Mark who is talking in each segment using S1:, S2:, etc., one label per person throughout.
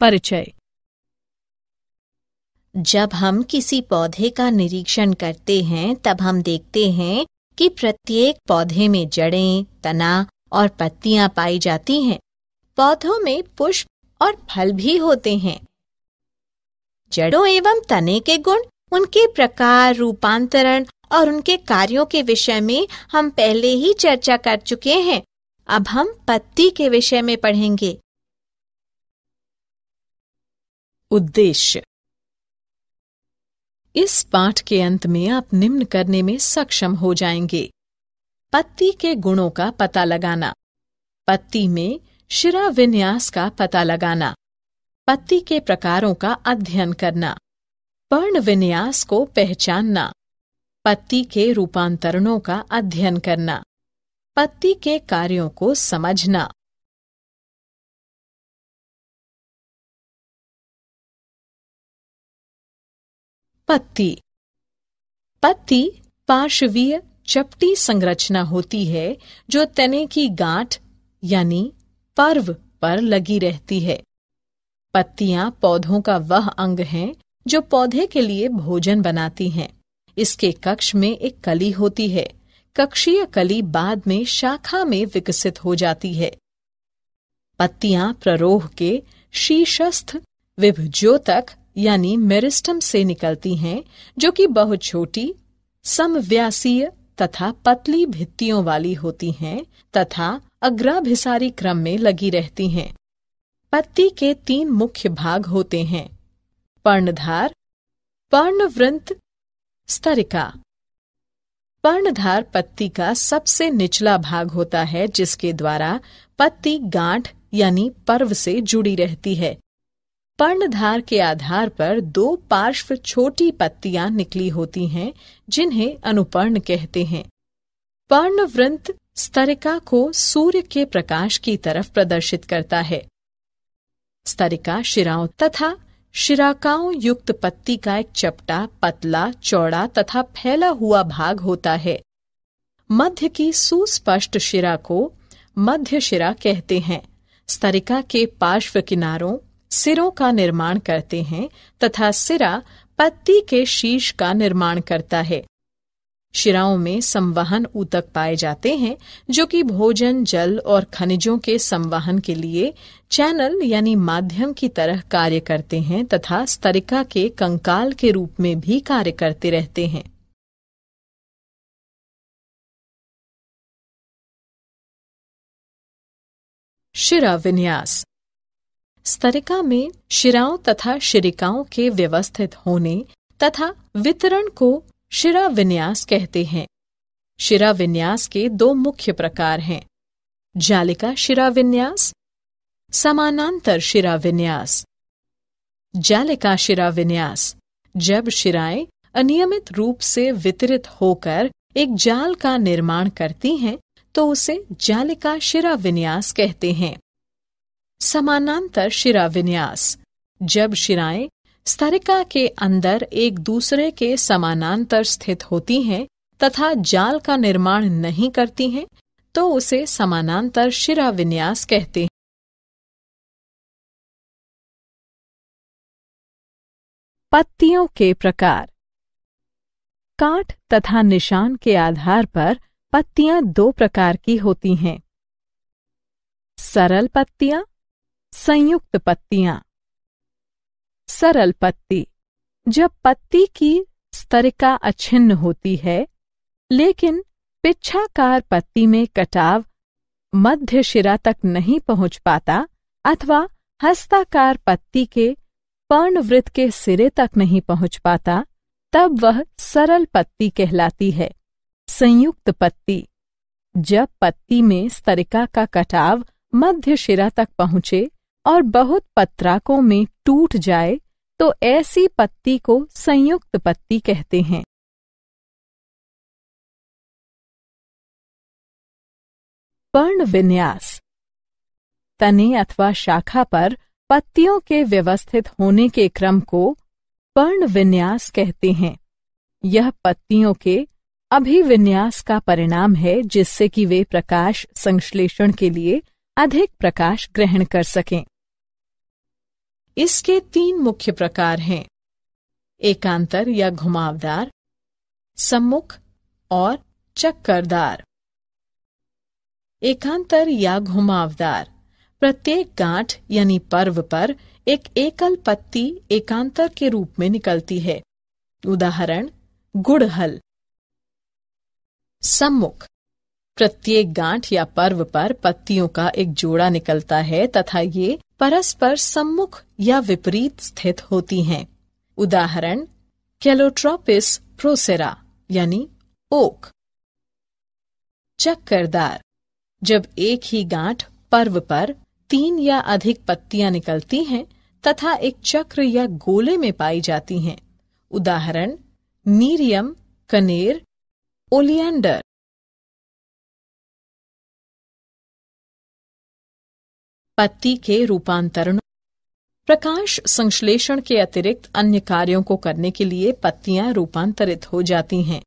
S1: परिचय जब हम किसी पौधे का निरीक्षण करते हैं तब हम देखते हैं कि प्रत्येक पौधे में जड़ें, तना और पत्तियां पाई जाती हैं पौधों में पुष्प और फल भी होते हैं जड़ों एवं तने के गुण उनके प्रकार रूपांतरण और उनके कार्यों के विषय में हम पहले ही चर्चा कर चुके हैं अब हम पत्ती के विषय में पढ़ेंगे उद्देश्य इस पाठ के अंत में आप निम्न करने में सक्षम हो जाएंगे पत्ती के गुणों का पता लगाना पत्ती में शिरा विन्यास का पता लगाना पत्ती के प्रकारों का अध्ययन करना पर्ण विन्यास को पहचानना पत्ती के रूपांतरणों का अध्ययन करना पत्ती
S2: के कार्यों को समझना पत्ती पत्ती पार्श्वीय चपटी संरचना होती है जो
S1: तने की गांठ यानी पर्व पर लगी रहती है पत्तियां पौधों का वह अंग हैं जो पौधे के लिए भोजन बनाती हैं। इसके कक्ष में एक कली होती है कक्षीय कली बाद में शाखा में विकसित हो जाती है पत्तियां प्ररोह के शीर्षस्थ विभज्योतक यानी मेरिस्टम से निकलती हैं जो कि बहुत छोटी समव्यासीय तथा पतली भित्तियों वाली होती हैं तथा अग्राभिसारी क्रम में लगी रहती हैं पत्ती के तीन मुख्य भाग होते हैं पर्णधार पर्णवृंत स्तरिका पर्णधार पत्ती का सबसे निचला भाग होता है जिसके द्वारा पत्ती गांठ यानी पर्व से जुड़ी रहती है पर्णधार के आधार पर दो पार्श्व छोटी पत्तियां निकली होती हैं जिन्हें अनुपर्ण कहते हैं पर्णवृंत स्तरिका को सूर्य के प्रकाश की तरफ प्रदर्शित करता है स्तरिका शिराओं तथा शिराकाओं युक्त पत्ती का एक चपटा पतला चौड़ा तथा फैला हुआ भाग होता है मध्य की सुस्पष्ट शिरा को मध्य शिरा कहते हैं स्तरिका के पार्श्व किनारों सिरों का निर्माण करते हैं तथा सिरा पत्ती के शीश का निर्माण करता है शिराओं में संवहन ऊतक पाए जाते हैं जो कि भोजन जल और खनिजों के संवहन के लिए चैनल यानी माध्यम की
S2: तरह कार्य करते हैं तथा स्तरिका के कंकाल के रूप में भी कार्य करते रहते हैं शिरा विन्यास स्तरिका
S1: में शिराओं तथा शिरिकाओं के व्यवस्थित होने तथा वितरण को शिरा विन्यास कहते हैं शिरा विन्यास के दो मुख्य प्रकार हैं जालिका शिरा विन्यास समानांतर शिरा विन्यास जालिका शिरा विन्यास जब शिराएं अनियमित रूप से वितरित होकर एक जाल का निर्माण करती हैं तो उसे जालिका शिरा विन्यास कहते हैं समानांतर शिरा विन्यास जब शिराएं स्तरिका के अंदर एक दूसरे के समानांतर स्थित होती हैं तथा जाल का निर्माण नहीं करती हैं तो उसे
S2: समानांतर शिरा विन्यास कहते हैं पत्तियों के प्रकार
S1: काट तथा निशान के आधार पर पत्तियां दो प्रकार की होती हैं सरल पत्तियां संयुक्त पत्तियां सरल पत्ती जब पत्ती की स्तरिका अछिन्न होती है लेकिन पिछाकार पत्ती में कटाव मध्य शिरा तक नहीं पहुंच पाता अथवा हस्ताकार पत्ती के पर्णवृत्त के सिरे तक नहीं पहुंच पाता तब वह सरल पत्ती कहलाती है संयुक्त पत्ती जब पत्ती में स्तरिका का कटाव मध्य शिरा तक पहुंचे और बहुत पत्राकों
S2: में टूट जाए तो ऐसी पत्ती को संयुक्त पत्ती कहते हैं पर्ण विन्यास तने अथवा शाखा पर पत्तियों
S1: के व्यवस्थित होने के क्रम को पर्ण विन्यास कहते हैं यह पत्तियों के अभिविन्यास का परिणाम है जिससे कि वे प्रकाश संश्लेषण के लिए अधिक प्रकाश ग्रहण कर सकें इसके तीन मुख्य प्रकार हैं एकांतर या घुमावदार सम्मुख और चक्करदार एकांतर या घुमावदार प्रत्येक गांठ यानी पर्व पर एक एकल पत्ती एकांतर के रूप में निकलती है उदाहरण गुड़हल सम्मुख प्रत्येक गांठ या पर्व पर पत्तियों का एक जोड़ा निकलता है तथा ये परस्पर सम्मुख या विपरीत स्थित होती हैं। उदाहरण कैलोट्रोपिस प्रोसेरा यानी ओक चक्करदार जब एक ही गांठ पर्व पर तीन या अधिक पत्तियां निकलती हैं तथा एक चक्र या गोले में पाई जाती हैं उदाहरण नीरियम
S2: कनेर ओलियंडर पत्ती के रूपांतरण
S1: प्रकाश संश्लेषण के अतिरिक्त अन्य कार्यों को करने के लिए पत्तियां रूपांतरित हो जाती हैं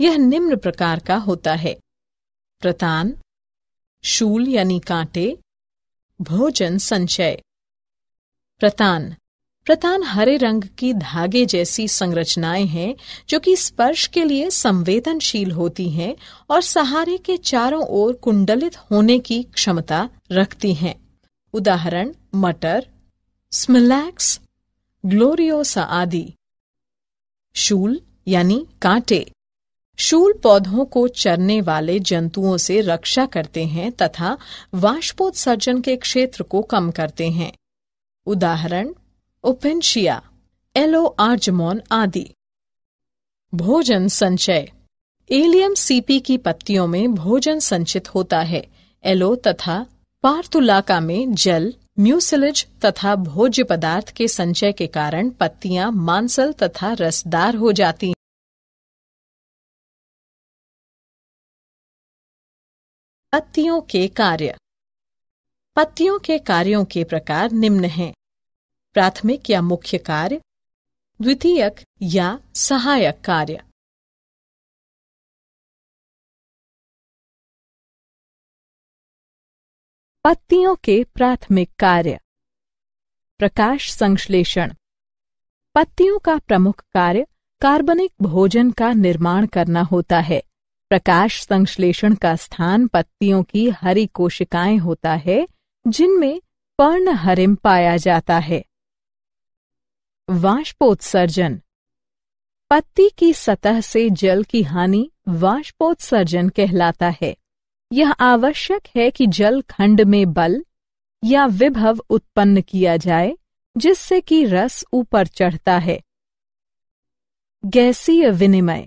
S1: यह निम्न प्रकार का होता है प्रतान शूल यानी कांटे भोजन संचय प्रतान प्रतान हरे रंग की धागे जैसी संरचनाएं हैं जो कि स्पर्श के लिए संवेदनशील होती हैं और सहारे के चारों ओर कुंडलित होने की क्षमता रखती हैं उदाहरण मटर स्मिलैक्स ग्लोरियोसा आदि शूल यानी कांटे शूल पौधों को चरने वाले जंतुओं से रक्षा करते हैं तथा वाष्पोत्सर्जन के क्षेत्र को कम करते हैं उदाहरण ओपेंशिया एलो आर्जमोन आदि भोजन संचय एलियम सीपी की पत्तियों में भोजन संचित होता है एलो तथा पार्तुलाका में जल म्यूसिलज तथा भोज्य
S2: पदार्थ के संचय के कारण पत्तियां मांसल तथा रसदार हो जाती पत्तियों के कार्य पत्तियों के कार्यों के प्रकार निम्न हैं प्राथमिक या मुख्य कार्य द्वितीयक या सहायक कार्य पत्तियों के प्राथमिक कार्य
S1: प्रकाश संश्लेषण पत्तियों का प्रमुख कार्य कार्बनिक भोजन का निर्माण करना होता है प्रकाश संश्लेषण का स्थान पत्तियों की हरी कोशिकाएं होता है जिनमें पर्ण हरिम पाया जाता है वाष्पोत्सर्जन पत्ती की सतह से जल की हानि वाष्पोत्सर्जन कहलाता है यह आवश्यक है कि जल खंड में बल या विभव उत्पन्न किया जाए जिससे कि रस ऊपर चढ़ता है गैसीय विनिमय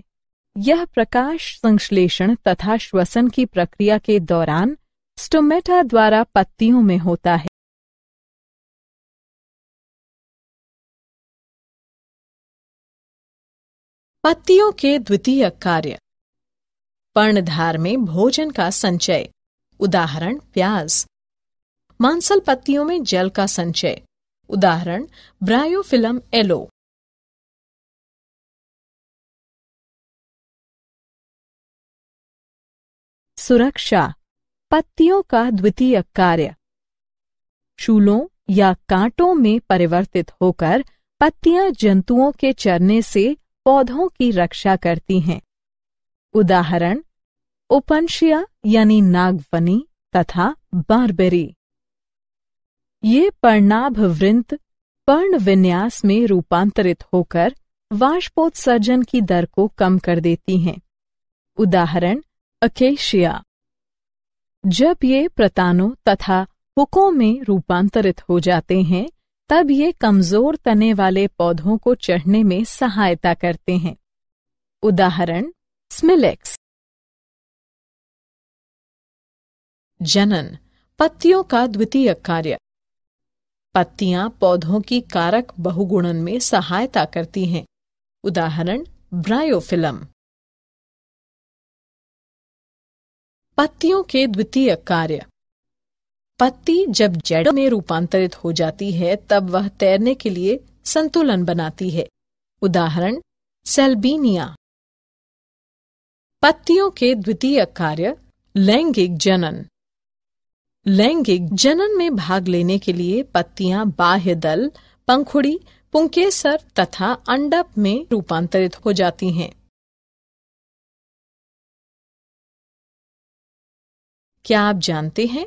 S1: यह प्रकाश संश्लेषण तथा श्वसन की प्रक्रिया के दौरान
S2: स्टोमेटा द्वारा पत्तियों में होता है पत्तियों के द्वितीय कार्य पर्णधार में भोजन का संचय
S1: उदाहरण प्याज मांसल पत्तियों में जल का संचय
S2: उदाहरण ब्रायोफिलम एलो सुरक्षा पत्तियों का द्वितीय कार्य शूलों या कांटों में
S1: परिवर्तित होकर पत्तियां जंतुओं के चरने से पौधों की रक्षा करती हैं उदाहरण उपंशिया यानी नागफनी तथा बारबेरी ये पर्णाभ वृंत पर्ण विन्यास में रूपांतरित होकर वाष्पोत्सर्जन की दर को कम कर देती हैं उदाहरण अकेशिया जब ये प्रतानों तथा हुकों में रूपांतरित हो जाते हैं तब ये कमजोर तने वाले पौधों को चढ़ने में सहायता करते हैं
S2: उदाहरण स्मिलेक्स जनन पत्तियों का द्वितीय कार्य पत्तियां
S1: पौधों की कारक बहुगुणन में सहायता करती हैं उदाहरण ब्रायोफिलम
S2: पत्तियों के द्वितीय कार्य पत्ती जब जड़ों में रूपांतरित हो जाती है तब
S1: वह तैरने के लिए संतुलन बनाती है उदाहरण सेल्बीनिया पत्तियों के द्वितीय कार्य लैंगिक जनन लैंगिक जनन में भाग लेने के लिए पत्तियां बाह्य दल
S2: पंखुड़ी पुंकेसर तथा अंडप में रूपांतरित हो जाती हैं क्या आप जानते हैं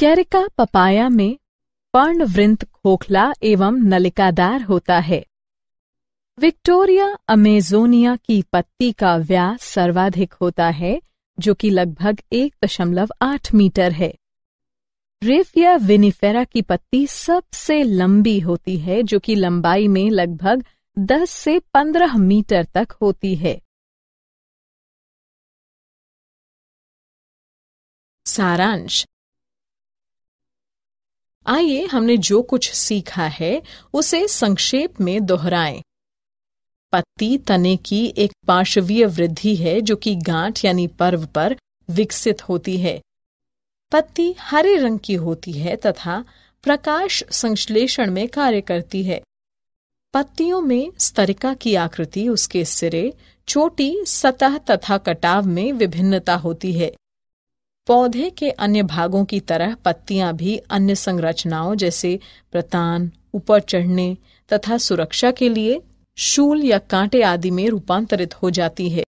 S2: कैरिका पपाया में पर्णवृंत
S1: खोखला एवं नलिकादार होता है विक्टोरिया अमेजोनिया की पत्ती का व्यास सर्वाधिक होता है जो कि लगभग एक दशमलव आठ मीटर है रेफिया विनिफेरा की पत्ती सबसे
S2: लंबी होती है जो कि लंबाई में लगभग 10 से 15 मीटर तक होती है सारांश आइए हमने जो
S1: कुछ सीखा है उसे संक्षेप में दोहराएं। पत्ती तने की एक पार्श्वीय वृद्धि है जो कि गांठ यानी पर्व पर विकसित होती है पत्ती हरे रंग की होती है तथा प्रकाश संश्लेषण में कार्य करती है पत्तियों में स्तरिका की आकृति उसके सिरे चोटी सतह तथा कटाव में विभिन्नता होती है पौधे के अन्य भागों की तरह पत्तियां भी अन्य संरचनाओं जैसे प्रतान ऊपर चढ़ने तथा सुरक्षा के लिए शूल या कांटे आदि में रूपांतरित हो जाती है